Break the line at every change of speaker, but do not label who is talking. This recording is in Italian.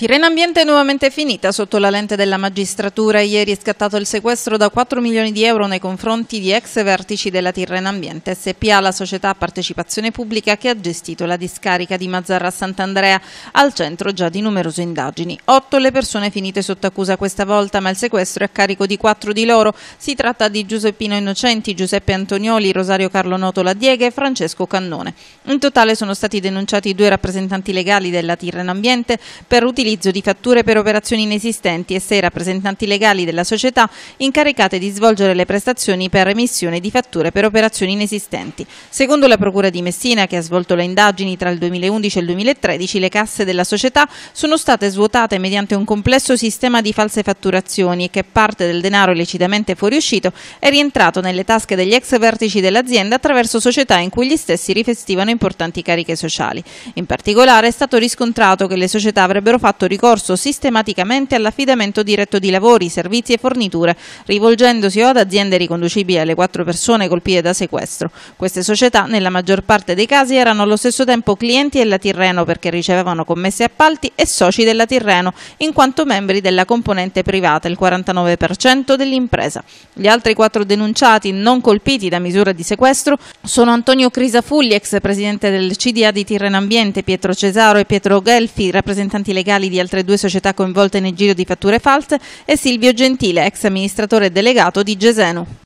Tirena Ambiente è nuovamente finita sotto la lente della magistratura. Ieri è scattato il sequestro da 4 milioni di euro nei confronti di ex vertici della Tirrena Ambiente SPA, la società a partecipazione pubblica che ha gestito la discarica di Mazzarra a Sant'Andrea, al centro già di numerose indagini. Otto le persone finite sotto accusa questa volta, ma il sequestro è a carico di quattro di loro. Si tratta di Giuseppino Innocenti, Giuseppe Antonioli, Rosario Carlo Notola Diega e Francesco Cannone. In totale sono stati denunciati due rappresentanti legali della Tirrena Ambiente per utilizzare l'utilizzo di fatture per operazioni inesistenti e sei rappresentanti legali della società incaricate di svolgere le prestazioni per emissione di fatture per operazioni inesistenti. Secondo la Procura di Messina, che ha svolto le indagini tra il 2011 e il 2013, le casse della società sono state svuotate mediante un complesso sistema di false fatturazioni e che parte del denaro illecitamente fuoriuscito è rientrato nelle tasche degli ex vertici dell'azienda attraverso società in cui gli stessi rifestivano importanti cariche sociali. In particolare è stato riscontrato che le società avrebbero fatto fatto ricorso sistematicamente all'affidamento diretto di lavori, servizi e forniture, rivolgendosi o ad aziende riconducibili alle quattro persone colpite da sequestro. Queste società, nella maggior parte dei casi, erano allo stesso tempo clienti della Tirreno perché ricevevano commesse e appalti e soci della Tirreno, in quanto membri della componente privata, il 49% dell'impresa. Gli altri quattro denunciati non colpiti da misura di sequestro sono Antonio Crisafulli, ex presidente del CDA di Tirreno Ambiente, Pietro Cesaro e Pietro Gelfi, rappresentanti legali di altre due società coinvolte nel giro di fatture false e Silvio Gentile, ex amministratore delegato di Gesenu.